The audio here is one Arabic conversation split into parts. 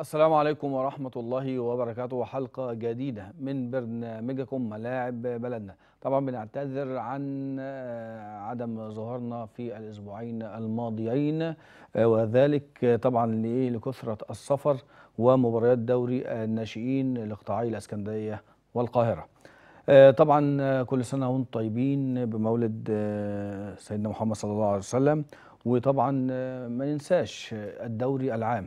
السلام عليكم ورحمة الله وبركاته حلقة جديدة من برنامجكم ملاعب بلدنا طبعا بنعتذر عن آه، عدم ظهورنا في الأسبوعين الماضيين آه، وذلك طبعا لكثرة السفر ومباريات دوري الناشئين الاقطاعي الأسكندرية والقاهرة آه، طبعا كل سنة وانتم طيبين بمولد سيدنا محمد صلى الله عليه وسلم وطبعا ما ننساش الدوري العام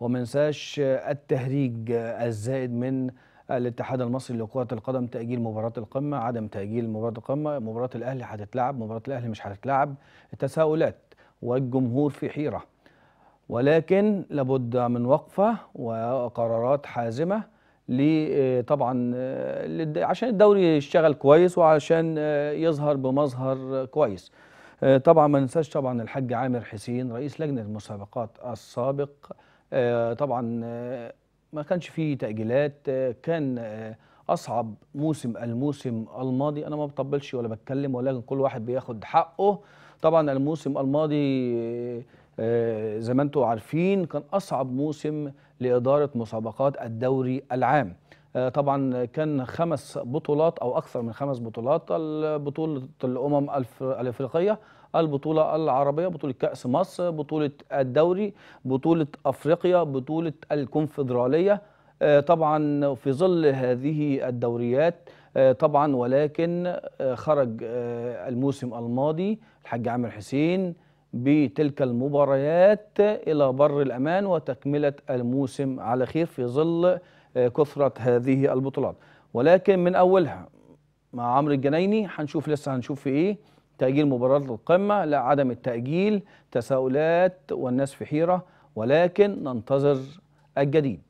وما ننساش التهريج الزائد من الاتحاد المصري لكرة القدم تأجيل مباراة القمة عدم تأجيل مباراة القمة مباراة الأهلي هتتلعب مباراة الأهلي مش هتتلعب تساؤلات والجمهور في حيرة ولكن لابد من وقفة وقرارات حازمة طبعا عشان الدوري يشتغل كويس وعشان يظهر بمظهر كويس طبعا ما ننساش طبعا الحاج عامر حسين رئيس لجنة المسابقات السابق آه، طبعا آه، ما كانش فيه تأجيلات آه، كان أصعب موسم الموسم الماضي أنا ما بطبلش ولا بتكلم ولكن كل واحد بياخد حقه طبعا الموسم الماضي زي ما انتم عارفين كان أصعب موسم لإدارة مسابقات الدوري العام آه، طبعا كان خمس بطولات او اكثر من خمس بطولات بطوله الامم الافريقيه البطوله العربيه بطوله كاس مصر بطوله الدوري بطوله افريقيا بطوله الكونفدراليه آه، طبعا في ظل هذه الدوريات آه، طبعا ولكن خرج الموسم الماضي الحاج عامر حسين بتلك المباريات الى بر الامان وتكمله الموسم على خير في ظل كثرة هذه البطولات ولكن من أولها مع عمرو الجنايني هنشوف لسه هنشوف في إيه تأجيل مباراة القمة لا عدم التأجيل تساؤلات والناس في حيرة ولكن ننتظر الجديد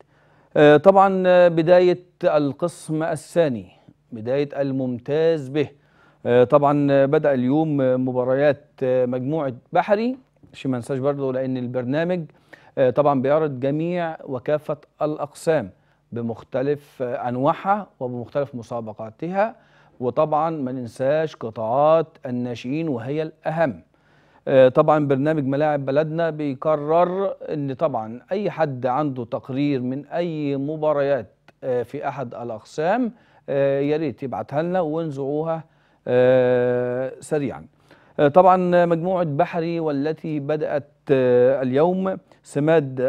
آه، طبعا بداية القسم الثاني بداية الممتاز به آه، طبعا بدأ اليوم مباريات آه، مجموعة بحري مش ما ننساش برضه لأن البرنامج طبعا بيعرض جميع وكافة الأقسام بمختلف انواعها وبمختلف مسابقاتها وطبعا ما ننساش قطاعات الناشئين وهي الاهم آه، طبعا برنامج ملاعب بلدنا بيقرر ان طبعا اي حد عنده تقرير من اي مباريات آه، في احد الاقسام آه، يا ريت يبعتها لنا ونزعوها سريعا آه، طبعا مجموعة بحري والتي بدأت آه، اليوم سماد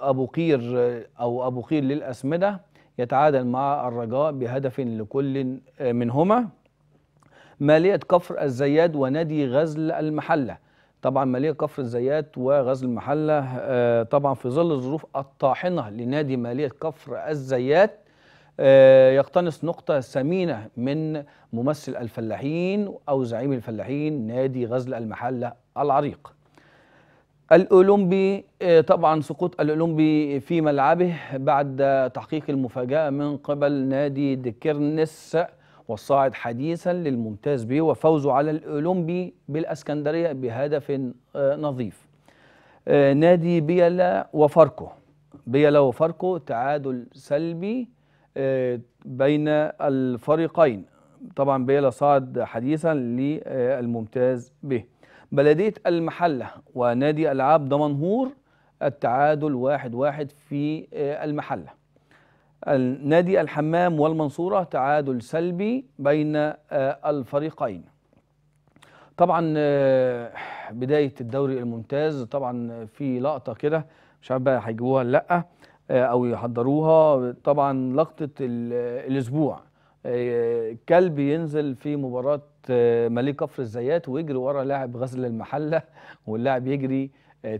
أبو قير آه، أو أبو قير للأسمدة يتعادل مع الرجاء بهدف لكل منهما مالية كفر الزيات ونادي غزل المحلة طبعا مالية كفر الزيات وغزل المحلة طبعا في ظل الظروف الطاحنة لنادي مالية كفر الزيات آه، يقتنص نقطة ثمينة من ممثل الفلاحين أو زعيم الفلاحين نادي غزل المحلة العريق الأولمبي آه، طبعا سقوط الأولمبي في ملعبه بعد تحقيق المفاجأة من قبل نادي ديكيرنس والصاعد حديثا للممتاز به وفوزه على الأولمبي بالأسكندرية بهدف آه، نظيف نادي بيلا وفاركو بيلا وفاركو تعادل سلبي بين الفريقين طبعا بيلا صعد حديثا للممتاز به بلدية المحلة ونادي ألعاب دمنهور التعادل واحد واحد في آه، المحلة نادي الحمام والمنصورة تعادل سلبي بين آه، الفريقين طبعا آه، بداية الدوري الممتاز طبعا في لقطة كده مش عارف بقى هيجيبوها ولا لأ آه، او يحضروها طبعا لقطه الاسبوع آه، كلب ينزل في مباراه آه، ماليه كفر الزيات ويجري ورا لاعب غزل المحله واللاعب يجري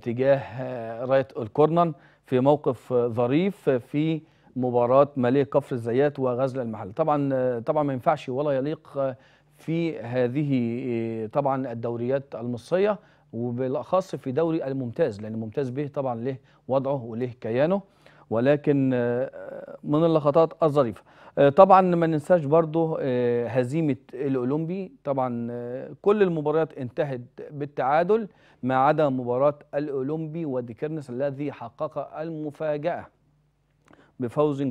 تجاه رايه الكورنر في موقف ظريف في مباراه ماليه كفر الزيات وغزل المحله طبعا طبعا ما ينفعش ولا يليق في هذه طبعا الدوريات المصريه وبالاخص في دوري الممتاز لان الممتاز به طبعا له وضعه وله كيانه ولكن آه، من اللقطات الظريفه آه، طبعا ما ننساش برضه آه، هزيمه الاولمبي طبعا كل المباريات انتهت بالتعادل ما عدا مباراه الاولمبي وديكرنس الذي حقق المفاجاه بفوز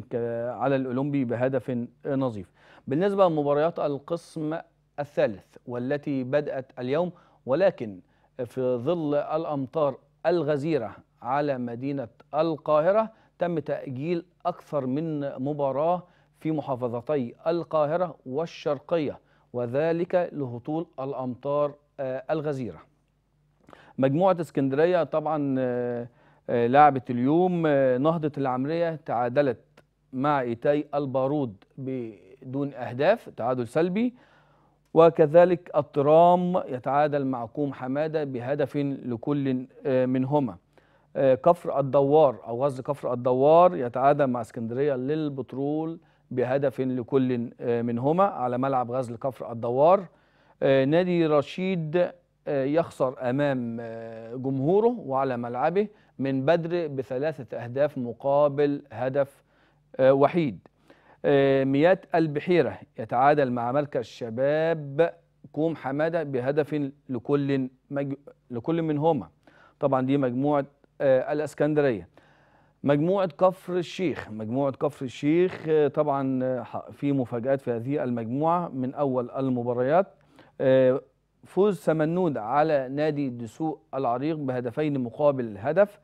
على الاولمبي بهدف نظيف بالنسبه لمباريات القسم الثالث والتي بدات اليوم ولكن في ظل الامطار الغزيره على مدينه القاهره تم تأجيل أكثر من مباراة في محافظتي القاهرة والشرقية وذلك لهطول الأمطار آه، الغزيرة مجموعة اسكندرية طبعا آه، آه، لعبت اليوم نهضة العمرية تعادلت مع إيتاي البارود بدون أهداف تعادل سلبي وكذلك الترام يتعادل مع كوم حمادة بهدف لكل منهما آه، كفر الدوار أو غزل كفر الدوار يتعادل مع اسكندرية للبترول بهدف لكل آه، منهما على ملعب غزل كفر الدوار آه، نادي رشيد يخسر أمام جمهوره وعلى ملعبه من بدر بثلاثة أهداف مقابل هدف وحيد ميات البحيرة يتعادل مع مركز شباب كوم حمادة بهدف لكل, مج... لكل منهما طبعا دي مجموعة آه، الاسكندريه مجموعه كفر الشيخ مجموعه كفر الشيخ آه، طبعا آه، في مفاجات في هذه المجموعه من اول المباريات فوز سمنود على نادي دسوق العريق بهدفين مقابل هدف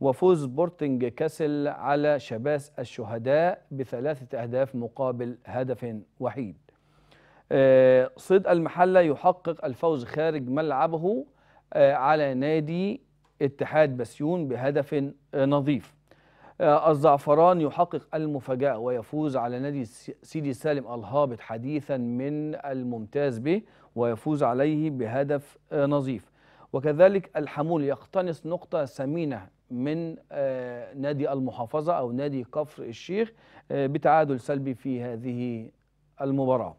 وفوز بورتنج كاسل على شباس الشهداء بثلاثة أهداف مقابل هدف وحيد صيد المحلة يحقق الفوز خارج ملعبه على نادي اتحاد بسيون بهدف نظيف آه، الزعفران يحقق المفاجأة ويفوز على نادي سيدي سالم الهابط حديثا من الممتاز به ويفوز عليه بهدف آه، نظيف وكذلك الحمول يقتنص نقطة ثمينة من آه، نادي المحافظة أو نادي كفر الشيخ بتعادل سلبي في هذه المباراة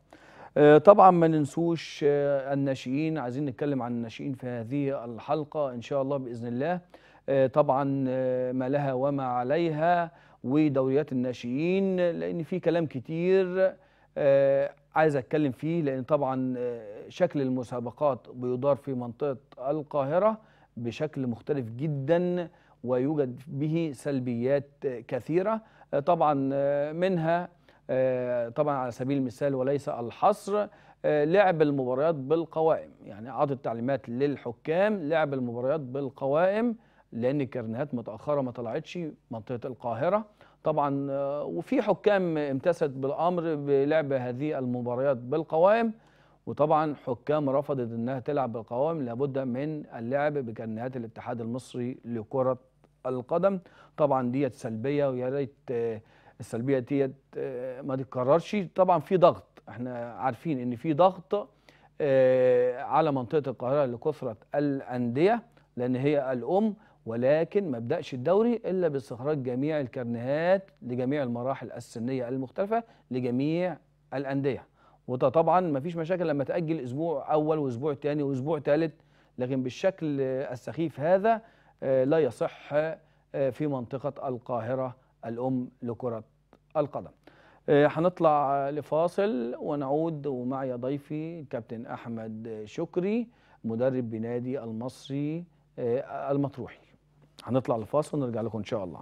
آه، طبعا ما ننسوش آه، الناشئين عايزين نتكلم عن الناشئين في هذه الحلقة إن شاء الله بإذن الله آه، طبعا ما لها وما عليها ودوريات الناشئين لأن في كلام كتير عايز أتكلم فيه لأن طبعا شكل المسابقات بيدار في منطقة القاهرة بشكل مختلف جدا ويوجد به سلبيات كثيرة طبعا منها آه، طبعا على سبيل المثال وليس الحصر آه، لعب المباريات بالقوائم يعني اعطى التعليمات للحكام لعب المباريات بالقوائم لان الكرنيهات متاخره ما طلعتش منطقه القاهره طبعا آه، وفي حكام امتثلت بالامر بلعب هذه المباريات بالقوائم وطبعا حكام رفضت انها تلعب بالقوائم لابد من اللعب بكرنيهات الاتحاد المصري لكره القدم طبعا ديت سلبيه ويا ريت السلبيه ديت آه، ما تتكررش طبعا في ضغط احنا عارفين ان في ضغط آه، على منطقه القاهره لكثره الانديه لان هي الام ولكن ما بداش الدوري الا باستخراج جميع الكرنيهات لجميع المراحل السنيه المختلفه لجميع الانديه وده طبعا ما فيش مشاكل لما تاجل اسبوع اول واسبوع ثاني واسبوع ثالث لكن بالشكل السخيف هذا آه، لا يصح في منطقه القاهره الأم لكرة القدم آه، هنطلع لفاصل ونعود ومعي ضيفي كابتن أحمد شكري مدرب بنادي المصري آه، المطروحي هنطلع لفاصل ونرجع لكم إن شاء الله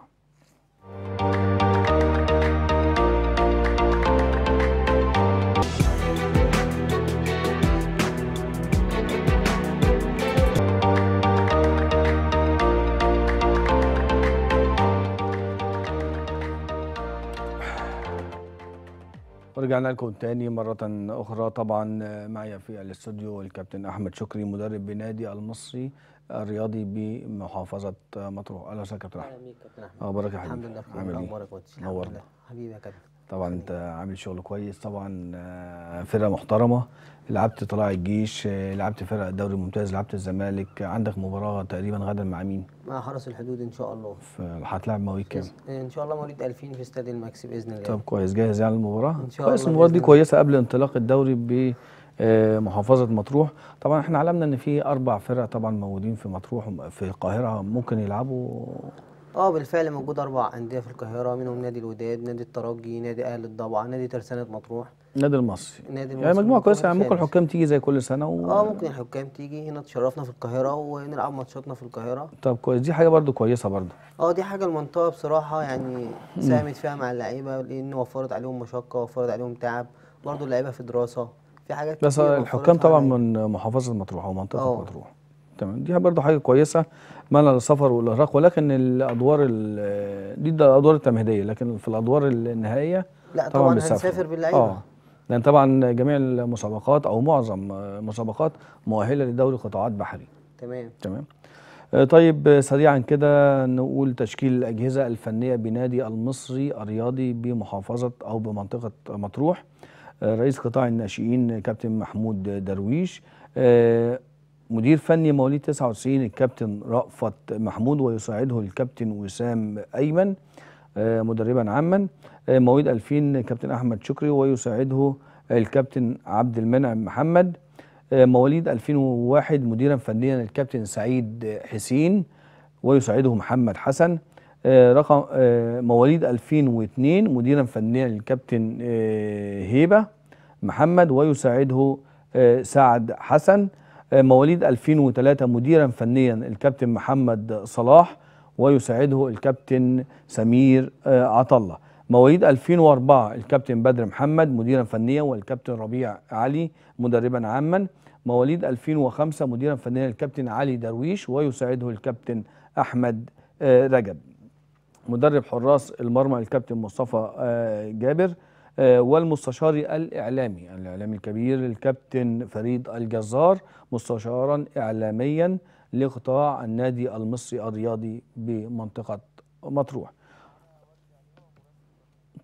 ورجعنا لكم تاني مرة أخرى طبعا معي في الاستوديو الكابتن أحمد شكري مدرب بنادي المصري الرياضي بمحافظة مطروح أهلا وسهلا كابتن أحمد أهلا بيك كابتن أحمد أخبارك يا حبيبي الحمد لله بخير إيه؟ أخبارك نورنا حبيبي يا كابتن طبعا انت عامل شغل كويس طبعا آه، فرقه محترمه لعبت طلاع الجيش آه، لعبت فرق الدوري الممتاز لعبت الزمالك عندك مباراه تقريبا غدا مع مين مع حرس الحدود ان شاء الله هتلعب مواليد كام إيه، ان شاء الله مواليد 2000 في استاد الماكس باذن الله طب كويس جاهز يعني للمباراه ان شاء كويس الله المباراه دي كويسه قبل انطلاق الدوري ب آه، محافظه مطروح طبعا احنا علمنا ان في اربع فرق طبعا موجودين في مطروح في القاهره ممكن يلعبوا اه بالفعل موجود اربع انديه في القاهره منهم نادي الوداد نادي الترجي نادي اهل الضبعه نادي ترسانه مطروح نادي المصري نادي يعني المصري يعني مجموعه كويسه يعني ممكن الحكام تيجي زي كل سنه و... اه ممكن الحكام تيجي هنا تشرفنا في القاهره ونلعب ماتشاتنا في القاهره طب كويس دي حاجه برده كويسه برده اه دي حاجه المنطقه بصراحه يعني ساهمت فيها مع اللعيبه لان وفرت عليهم مشقه وفرت عليهم تعب برده اللعيبه في دراسه في حاجات بس الحكام طبعا من محافظه مطروح او منطقه آه. مطروح تمام دي برضه حاجه كويسه منع السفر والارهاق ولكن الادوار دي الادوار التمهيديه لكن في الادوار النهائيه لا طبعا, طبعاً هنسافر باللعيبه اه لان طبعا جميع المسابقات او معظم المسابقات مؤهله لدوري قطاعات بحري تمام تمام آه، طيب سريعا كده نقول تشكيل الاجهزه الفنيه بنادي المصري الرياضي بمحافظه او بمنطقه مطروح آه، رئيس قطاع الناشئين كابتن محمود درويش آه، مدير فني مواليد 99 الكابتن رأفت محمود ويساعده الكابتن وسام أيمن آه، مدربا عاما آه، مواليد 2000 كابتن أحمد شكري ويساعده الكابتن عبد المنعم محمد آه، مواليد 2001 مديرا فنيا الكابتن سعيد حسين ويساعده محمد حسن رقم مواليد 2002 مديرا فنيا الكابتن هيبة محمد ويساعده سعد حسن مواليد 2003 مديرا فنيا الكابتن محمد صلاح ويساعده الكابتن سمير آه، عطله مواليد 2004 الكابتن بدر محمد مديرا فنيا والكابتن ربيع علي مدربا عاما مواليد 2005 مديرا فنيا الكابتن علي درويش ويساعده الكابتن احمد آه، رجب مدرب حراس المرمى الكابتن مصطفى آه، جابر آه، والمستشار الإعلامي الإعلامي الكبير الكابتن فريد الجزار مستشارا إعلاميا لقطاع النادي المصري الرياضي بمنطقة مطروح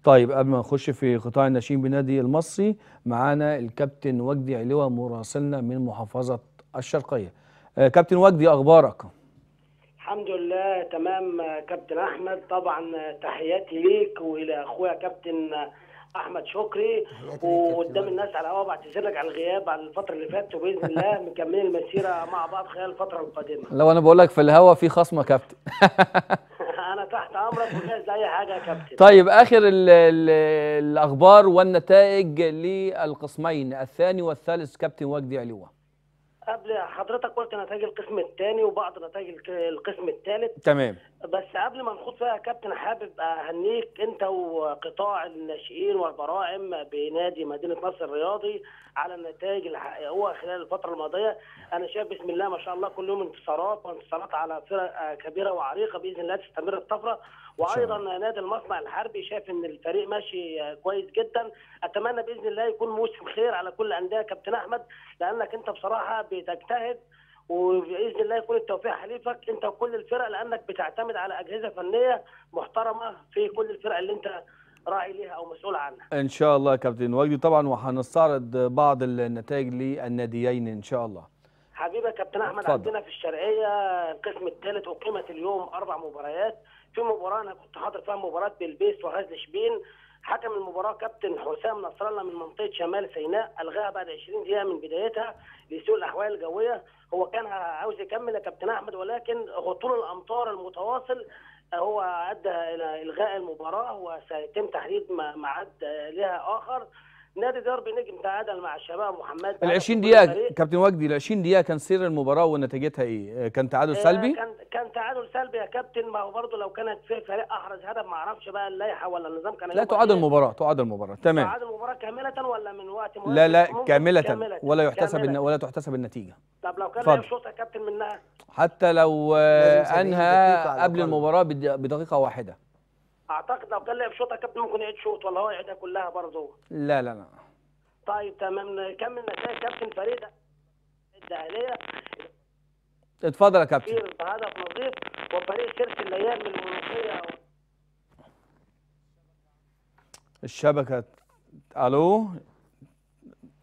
طيب قبل ما نخش في قطاع الناشئين بالنادي المصري معانا الكابتن وجدي علوة مراسلنا من محافظة الشرقية آه، كابتن وجدي أخبارك الحمد لله تمام كابتن أحمد طبعا تحياتي ليك وإلى أخويا كابتن احمد شكري وقدام الناس على الهواء بعتذر لك على الغياب على الفتره اللي فاتت وباذن الله مكملين المسيره مع بعض خلال الفتره القادمه لو انا بقول لك في الهواء في خصم يا كابتن انا تحت امرك وجاهز لاي حاجه يا كابتن طيب اخر الـ الـ الاخبار والنتائج للقسمين الثاني والثالث كابتن وجدي علوه قبل حضرتك قلت نتائج القسم الثاني وبعض نتائج القسم الثالث تمام بس قبل ما نخوض فيها يا كابتن حابب اهنيك انت وقطاع الناشئين والبراعم بنادي مدينه نصر الرياضي على النتائج اللي حققوها خلال الفتره الماضيه انا شايف بسم الله ما شاء الله كل يوم انتصارات وانتصارات على فرق كبيره وعريقه باذن الله تستمر الطفره وايضا نادي المصنع الحربي شايف ان الفريق ماشي كويس جدا اتمنى باذن الله يكون موسم خير على كل الانديه كابتن احمد لانك انت بصراحه بتجتهد وباذن الله يكون التوفيق حليفك انت وكل الفرق لانك بتعتمد على اجهزه فنيه محترمه في كل الفرق اللي انت راعي ليها او مسؤول عنها. ان شاء الله يا كابتن وجدي طبعا وهنستعرض بعض النتائج للناديين ان شاء الله. حبيبي يا كابتن احمد فضل. عندنا في الشرقيه القسم الثالث اقيمت اليوم اربع مباريات في مباراه انا كنت حاضر فيها مباراه بلبيس وغزل شبين حكم المباراه كابتن حسام نصر الله من منطقه شمال سيناء الغاها بعد 20 دقيقه من بدايتها لسوء الاحوال الجويه هو كان عاوز يكمل يا كابتن احمد ولكن هطول الامطار المتواصل آه، هو ادى الى الغاء المباراه وسيتم تحديد ميعاد آه، لها اخر نادي دربي نجم تعادل مع الشباب محمد ال 20 دقيقه كابتن وجدي ال 20 دقيقه كان سير المباراه ونتيجتها ايه؟ آه، كان تعادل سلبي؟ كان كان تعادل سلبي يا كابتن ما هو برضه لو كانت في فريق احرز هدف ما اعرفش بقى اللائحه ولا النظام كان لا تعادل المباراه إيه؟ تعادل المباراه تمام تعادل المباراه كامله ولا من وقت لا لا كاملة, كاملة ولا يحتسب كاملة. ولا تحتسب النتيجه طب لو كان لعب شوط يا كابتن منها حتى لو آه، انهى قبل المباراه بدقيقه واحده اعتقد لو كان لعب شوط يا كابتن ممكن يعيد شوط ولا هو يعيدها كلها برضه لا لا لا طيب تمام كمل نتائج كابتن فريده الدهليه اتفضل يا كابتن بهدف نظيف وفريق شركه الايام المنوفيه الشبكه الو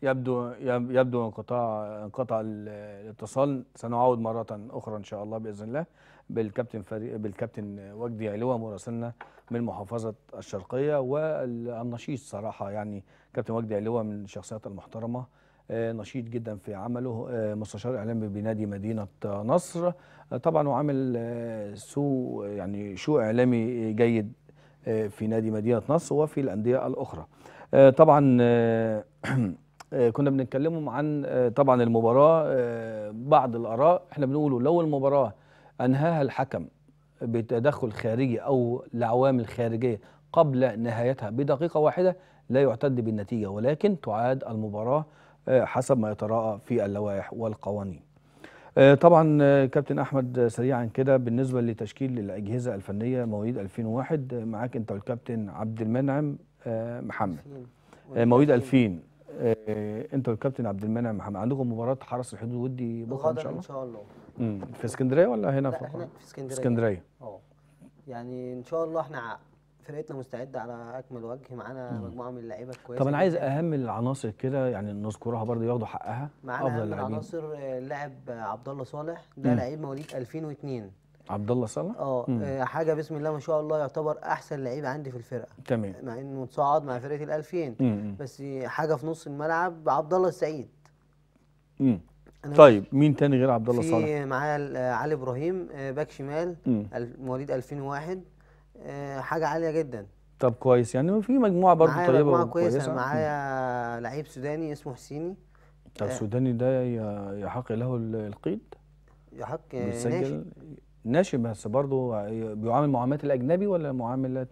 يبدو يبدو انقطاع انقطع الاتصال سنعود مره اخرى ان شاء الله باذن الله بالكابتن فريق بالكابتن وجدي علوه مراسلنا من محافظه الشرقيه والنشيط صراحه يعني كابتن وجدي علوه من الشخصيات المحترمه آه، نشيط جدا في عمله آه، مستشار اعلامي بنادي مدينه نصر آه، طبعا وعامل سو يعني شو اعلامي جيد في نادي مدينه نصر وفي الانديه الاخرى طبعا كنا بنتكلمهم عن طبعا المباراه بعض الاراء احنا بنقوله لو المباراه انهاها الحكم بتدخل خارجي او لعوامل خارجيه قبل نهايتها بدقيقه واحده لا يعتد بالنتيجه ولكن تعاد المباراه آه، حسب ما يتراءى في اللوائح والقوانين آه، طبعا آه، كابتن احمد سريعا كده بالنسبه لتشكيل الاجهزه الفنيه مواليد 2001 معاك انت والكابتن عبد المنعم محمد مواليد 2000 انت والكابتن عبد المنعم محمد عندكم مباراه حرس الحدود ودي بكره ان شاء الله ان شاء الله في اسكندريه ولا هنا في اسكندريه في اسكندريه اه يعني ان شاء الله احنا فرقتنا مستعده على اكمل وجه معانا مجموعه من اللعيبه كويسه طب انا عايز اهم العناصر كده يعني نذكرها برضه ياخدوا حقها معانا اهم العناصر اللاعب عبد الله صالح ده لعيب مواليد 2002 عبد الله صالح آه،, اه حاجه بسم الله ما شاء الله يعتبر احسن لعيب عندي في الفرقه تمام مع انه اتصعد مع فرقه ال 2000 بس حاجه في نص الملعب عبد الله السعيد امم طيب مين تاني غير عبد الله صالح؟ في معايا علي ابراهيم آه، باك شمال مواليد 2001 آه، حاجه عاليه جدا طب كويس يعني في مجموعه برضه طيبه معايا مجموعه كويسه معايا لعيب سوداني اسمه حسيني طب السوداني آه. ده يحق له القيد يحق آه، بيسجل ناشئ بس برضه بيعامل معاملات الاجنبي ولا معاملات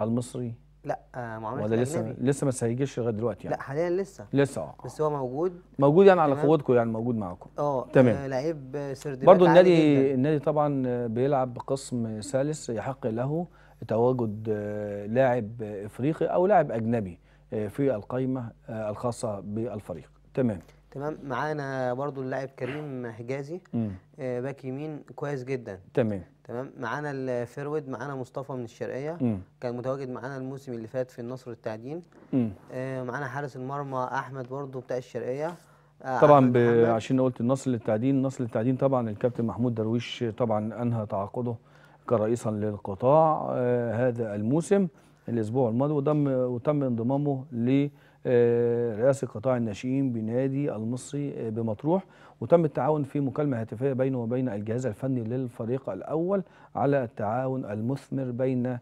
المصري لا آه معامله ولا لسه لسه ما هيجيش لغايه دلوقتي يعني لا حاليا لسه لسه اه بس هو موجود موجود يعني على قوتكم يعني موجود معاكم اه, آه، تمام لعيب سردينات برضه النادي النادي طبعا بيلعب بقسم ثالث يحق له تواجد آه، لاعب افريقي او لاعب اجنبي آه، في القائمه الخاصه بالفريق تمام تمام معانا برضه اللاعب كريم حجازي باك يمين كويس جدا تمام تمام معانا الفيرويد معانا مصطفى من الشرقيه مم. كان متواجد معانا الموسم اللي فات في النصر التعدين آه معانا حارس المرمى احمد برضو بتاع الشرقيه آه طبعا عشان قلت النصر للتعدين النصر للتعدين طبعا الكابتن محمود درويش طبعا انهى تعاقده كرئيسا للقطاع آه هذا الموسم الاسبوع الماضي وتم وتم انضمامه ل آه، رئاسه قطاع الناشئين بنادي المصري آه، بمطروح وتم التعاون في مكالمه هاتفيه بينه وبين الجهاز الفني للفريق الاول على التعاون المثمر بين آه،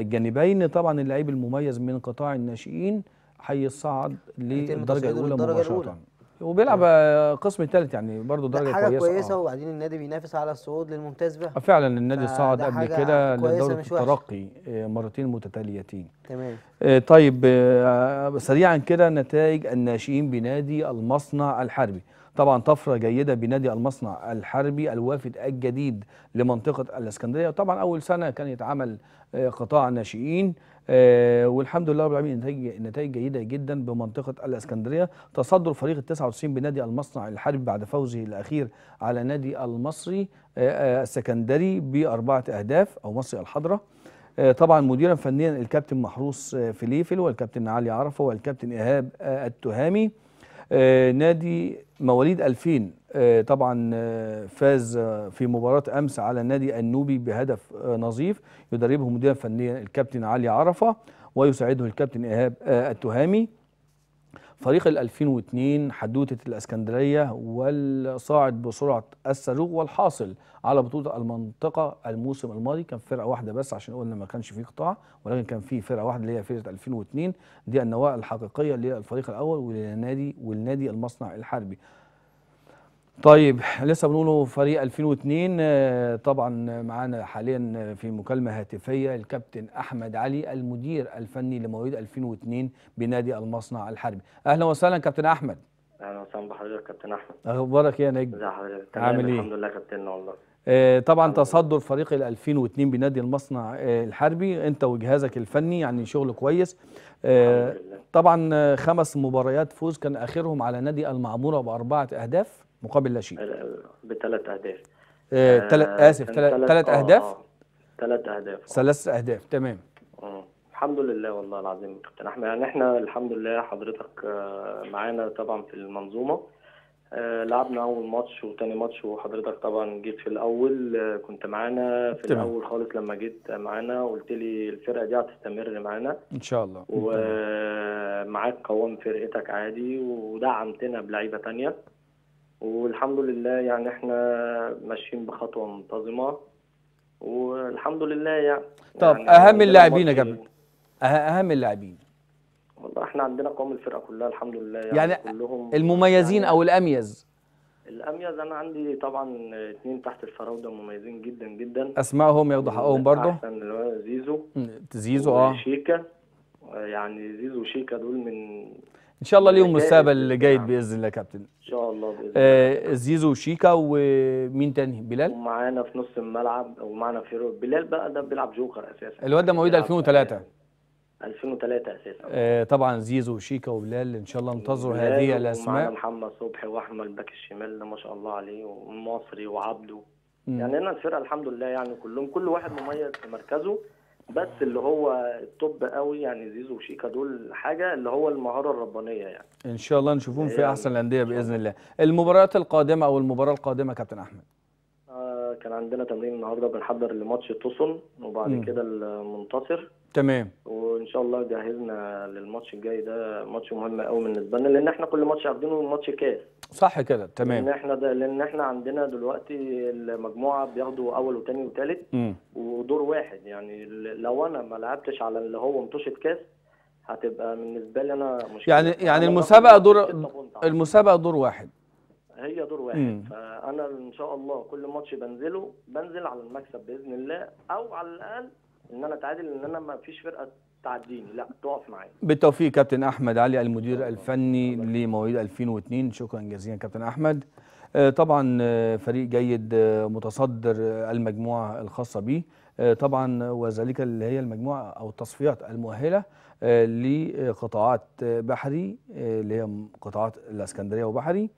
الجانبين طبعا اللعيب المميز من قطاع الناشئين الصعد للدرجه الاولى مباشره وبيلعب آه. قسم الثالث يعني برضه درجه حاجة كويسه كويسه آه. وبعدين النادي بينافس على الصعود للممتاز بقى آه، فعلا النادي صعد قبل كده للدوري الترقي آه، مرتين متتاليتين تمام آه طيب آه سريعا كده نتائج الناشئين بنادي المصنع الحربي طبعا طفره جيده بنادي المصنع الحربي الوافد الجديد لمنطقه الاسكندريه وطبعا اول سنه كان يتعمل آه، قطاع ناشئين آه، والحمد لله رب العالمين نتائج نتائج جيده جدا بمنطقه الاسكندريه تصدر فريق ال 99 بنادي المصنع الحربي بعد فوزه الاخير على نادي المصري آه، السكندري باربعه اهداف او مصري الحضره طبعا مديرا فنيا الكابتن محروس فليفل والكابتن علي عرفه والكابتن ايهاب التهامي آه، نادي مواليد 2000 آه، طبعا آه، فاز في مباراة أمس على نادي النوبي بهدف نظيف يدربه مديرا فنيا الكابتن علي عرفة ويساعده الكابتن إيهاب التهامي فريق ال 2002 حدوته الاسكندريه والصاعد بسرعه الصاروخ والحاصل على بطوله المنطقه الموسم الماضي كان فرقه واحده بس عشان قلنا ما كانش فيه قطاع ولكن كان فيه فرقه واحده اللي هي فرقه 2002 دي النواه الحقيقيه للفريق الاول وللنادي والنادي المصنع الحربي طيب لسه بنقوله فريق 2002 آه، طبعا معانا حاليا في مكالمه هاتفيه الكابتن احمد علي المدير الفني لمواليد 2002 بنادي المصنع الحربي اهلا وسهلا كابتن احمد اهلا وسهلا بحضرتك كابتن احمد اخبارك إيه يا نجم ازي حضرتك عامل ايه الحمد لله كابتن والله آه، طبعا تصدر فريق ال 2002 بنادي المصنع آه، الحربي انت وجهازك الفني يعني شغل كويس طبعا خمس مباريات فوز كان اخرهم على نادي المعموره باربعه اهداف مقابل لا شيء آه، بثلاث اهداف آه تل... آه، اسف ثلاث آه، اهداف ثلاث اهداف ثلاث اهداف تمام الحمد لله والله العظيم كابتن احمد يعني احنا الحمد لله حضرتك معانا طبعا في المنظومه لعبنا اول ماتش وتاني ماتش وحضرتك طبعا جيت في الاول كنت معانا في تمام. الاول خالص لما جيت معانا قلت لي الفرقه دي هتستمر معانا ان شاء الله ومعاك قوام فرقتك عادي ودعمتنا بلعيبه تانية والحمد لله يعني احنا ماشيين بخطوه منتظمه والحمد لله يعني طب يعني اهم اللاعبين يا جماعه أه-، اهم اللاعبين والله احنا عندنا قوام الفرقه كلها الحمد لله يعني, يعني كلهم المميزين يعني او الاميز الاميز انا عندي طبعا اثنين تحت الفراوده مميزين جدا جدا اسمائهم ياخدوا حقهم برضه احسن اللي هو زيزو زيزو اه شيكا يعني زيزو وشيكا دول من ان شاء الله ليهم مستقبل جيد باذن الله يا كابتن ان شاء الله باذن الله آه زيزو وشيكا ومين تاني بلال ومعانا في نص الملعب ومعانا فيرو بلال بقى ده بيلعب جوكر اساسا الواد ده مواليد 2003 2003 اساسا آه طبعا زيزو وشيكا وبلال ان شاء الله انتظروا هذه الاسماء ومعانا محمد صبحي واحمد الباك الشمال ده ما شاء الله عليه ومصري وعبده يعني انا الفرقه الحمد لله يعني كلهم كل واحد مميز في مركزه بس اللي هو التوب قوي يعني زيزو وشيكا دول حاجه اللي هو المهاره الربانيه يعني ان شاء الله نشوفهم في آه، احسن الانديه باذن الله المباريات القادمه او المباراه القادمه كابتن احمد آه كان عندنا تمرين النهارده بنحضر لماتش توسون وبعد م. كده المنتصر تمام وان شاء الله جهزنا للماتش الجاي ده ماتش مهم قوي بالنسبه لنا لان احنا كل ماتش عارضينه ماتش كاس صح كده تمام لان احنا ده لان احنا عندنا دلوقتي المجموعه بياخدوا اول وثاني وثالث ودور واحد يعني لو انا ما لعبتش على اللي هو مطوشه كاس هتبقى بالنسبه لي انا مشكله يعني يعني المسابقه دور المسابقه دور واحد هي دور واحد مم. فانا ان شاء الله كل ماتش بنزله بنزل على المكسب باذن الله او على الاقل ان انا اتعادل ان انا ما فيش فرقه تعديني لا تقف معايا بالتوفيق كابتن احمد علي المدير الفني لمواليد 2002 شكرا جزيلا كابتن احمد آه، طبعا آه، فريق جيد آه، متصدر المجموعه الخاصه به طبعا وذلك اللي هي المجموعه او التصفيات المؤهله لقطاعات بحري اللي هي قطاعات الاسكندريه وبحري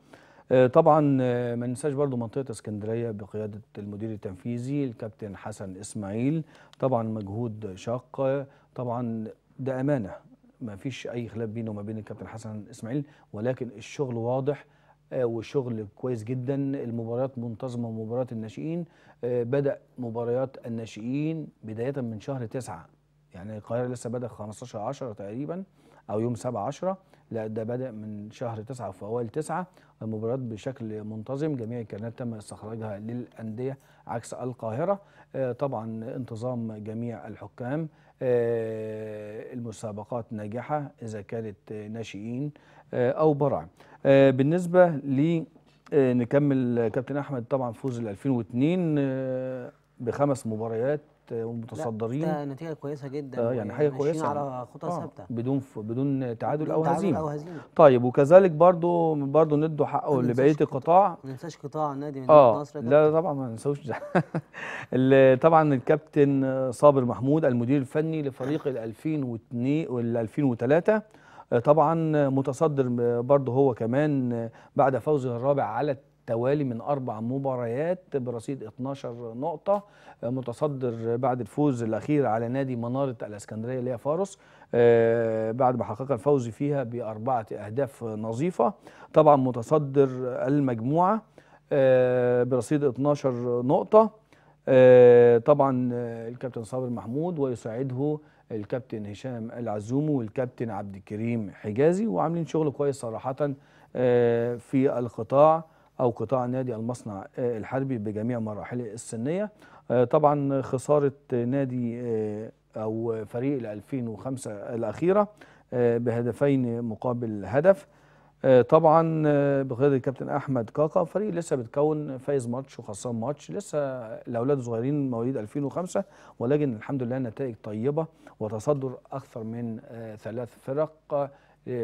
آه، طبعا آه، ما ننساش برضو منطقه اسكندريه بقياده المدير التنفيذي الكابتن حسن اسماعيل طبعا مجهود شاق طبعا ده امانه ما فيش اي خلاف بينه وما بين الكابتن حسن اسماعيل ولكن الشغل واضح آه، وشغل كويس جدا المباريات منتظمه مباريات الناشئين بدا مباريات الناشئين بدايه من شهر تسعة يعني القاهره لسه بدا 15 10 تقريبا او يوم 7 10 لا ده بدأ من شهر تسعة في أوائل تسعة المباريات بشكل منتظم جميع الكائنات تم استخراجها للأندية عكس القاهرة آه، طبعا انتظام جميع الحكام آه، المسابقات ناجحة إذا كانت ناشئين آه، أو برع بالنسبة ل نكمل كابتن أحمد طبعا فوز ال 2002 بخمس مباريات ومتصدرين ده نتيجه كويسه جدا آه يعني حاجه كويسه على يعني. خطى آه ثابته بدون ف... بدون تعادل او هزيمه او هزيمه طيب وكذلك برضو برضو ندوا حقه لبقيه القطاع ما ننساش قطاع نادي مدينه آه لا طبعا ما ننساوش طبعا الكابتن صابر محمود المدير الفني لفريق ال 2002 وال 2003 طبعا متصدر برضه هو كمان بعد فوزه الرابع على توالي من أربع مباريات برصيد 12 نقطة آه، متصدر بعد الفوز الأخير على نادي منارة الأسكندرية اللي هي فارس آه، بعد ما حقق الفوز فيها بأربعة أهداف نظيفة طبعا متصدر المجموعة آه، برصيد 12 نقطة طبعا الكابتن صابر محمود ويساعده الكابتن هشام العزومي والكابتن عبد الكريم حجازي وعاملين شغل كويس صراحة في القطاع أو قطاع نادي المصنع آه، الحربي بجميع مراحله السنية آه، طبعا خسارة نادي آه، أو فريق ال 2005 الأخيرة بهدفين مقابل هدف طبعا بقياده الكابتن احمد كاكا فريق لسه بتكون فايز ماتش وخسران ماتش لسه الاولاد صغيرين مواليد 2005 ولكن الحمد لله نتائج طيبه وتصدر اكثر من ثلاث فرق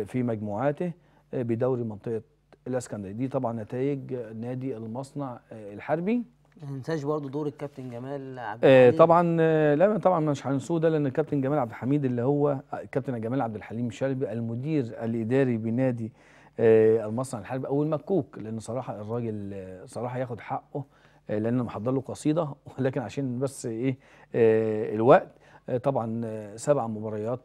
في مجموعاته بدوري منطقه الاسكندري دي طبعا نتائج نادي المصنع آه، الحربي ما ننساش برضه دور الكابتن جمال عبد الحميد آه طبعا آه لا طبعا مش هنسوه ده لان الكابتن جمال عبد الحميد اللي هو الكابتن جمال عبد الحليم الشلبي المدير الاداري بنادي آه المصنع الحربي او المكوك لان صراحه الراجل آه، صراحه ياخد حقه آه لان محضر له قصيده ولكن عشان بس ايه آه الوقت آه، طبعا سبع مباريات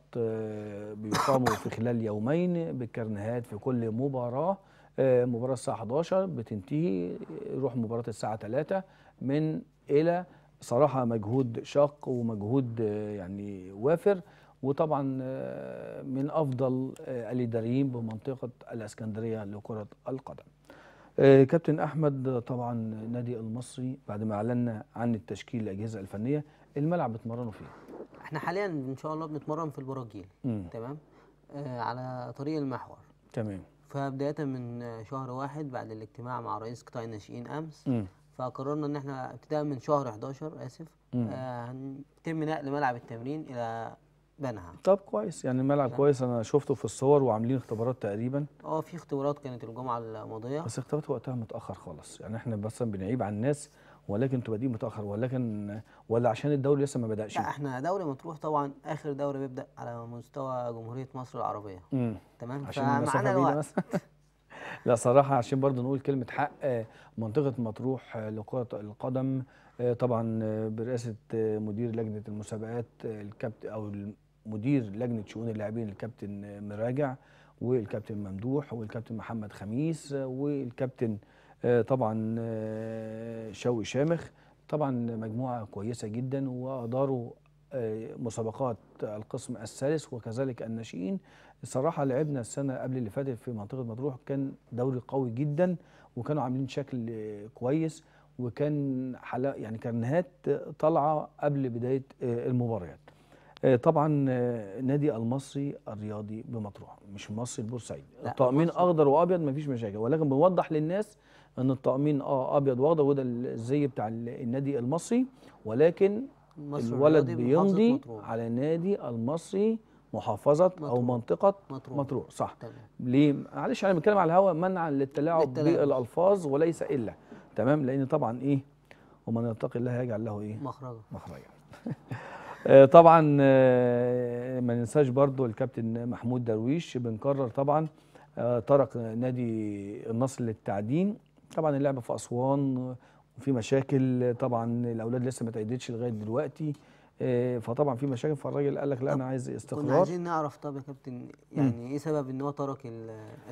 بيقاموا في خلال يومين بالكرنهات في كل مباراه آه، مباراه الساعه 11 بتنتهي يروح مباراه الساعه 3 من الى صراحه مجهود شاق ومجهود آه، يعني وافر وطبعا آه، من افضل الاداريين بمنطقه الاسكندريه لكره القدم. كابتن احمد طبعا نادي المصري بعد ما اعلنا عن التشكيل الاجهزه الفنيه الملعب بتمرنوا فين؟ احنا حاليا ان شاء الله بنتمرن في البراجيل تمام؟ آه على طريق المحور تمام فبداية من شهر واحد بعد الاجتماع مع رئيس قطاع الناشئين أمس م. فقررنا ان احنا ابتداء من شهر 11 اسف آه، هنتم آه نقل ملعب التمرين الى بنها طب كويس يعني الملعب كويس انا شفته في الصور وعاملين اختبارات تقريبا اه في اختبارات كانت الجمعه الماضيه بس اختبارات وقتها متاخر خالص يعني احنا بس بنعيب على الناس ولكن تبقى دي متاخر ولكن ولا عشان الدوري لسه ما بداش لا احنا دوري مطروح طبعا اخر دوري بيبدا على مستوى جمهوريه مصر العربيه امم تمام فمعانا الوقت لا صراحه عشان برضه نقول كلمه حق آه، منطقه مطروح آه، لكره القدم آه، طبعا برئاسه مدير لجنه المسابقات الكابتن او مدير لجنه شؤون اللاعبين الكابتن مراجع والكابتن ممدوح والكابتن محمد خميس والكابتن آه، طبعا آه، شوقي شامخ طبعا مجموعه كويسه جدا واداروا آه، مسابقات القسم الثالث وكذلك الناشئين الصراحه لعبنا السنه قبل اللي فاتت في منطقه مطروح كان دوري قوي جدا وكانوا عاملين شكل كويس وكان حلق يعني كرنهات طالعه قبل بدايه المباريات طبعا نادي المصري الرياضي بمطروح مش المصري البورسعيدي الطقمين اخضر وابيض مفيش مشاكل ولكن بنوضح للناس ان الطقمين اه ابيض واخضر وده الزي بتاع النادي المصري ولكن الولد بيمضي على النادي المصري محافظة مطروح. أو منطقة مطروح, مطروح. صح طبعا. ليه؟ معلش أنا بتكلم على الهواء منعا للتلاعب بالألفاظ وليس إلا تمام لأن طبعا إيه ومن يتقي الله يجعل له إيه؟ مخرجا مخرجا آه، طبعا آه، ما ننساش برضو الكابتن محمود درويش بنكرر طبعا ترك آه، نادي النصر للتعدين طبعا اللعبه في اسوان وفي مشاكل طبعا الاولاد لسه ما تعدتش لغايه دلوقتي آه، فطبعا في مشاكل فالراجل قال لك لا انا عايز استقرار كنا عايزين نعرف طب يا كابتن يعني ايه سبب ان هو ترك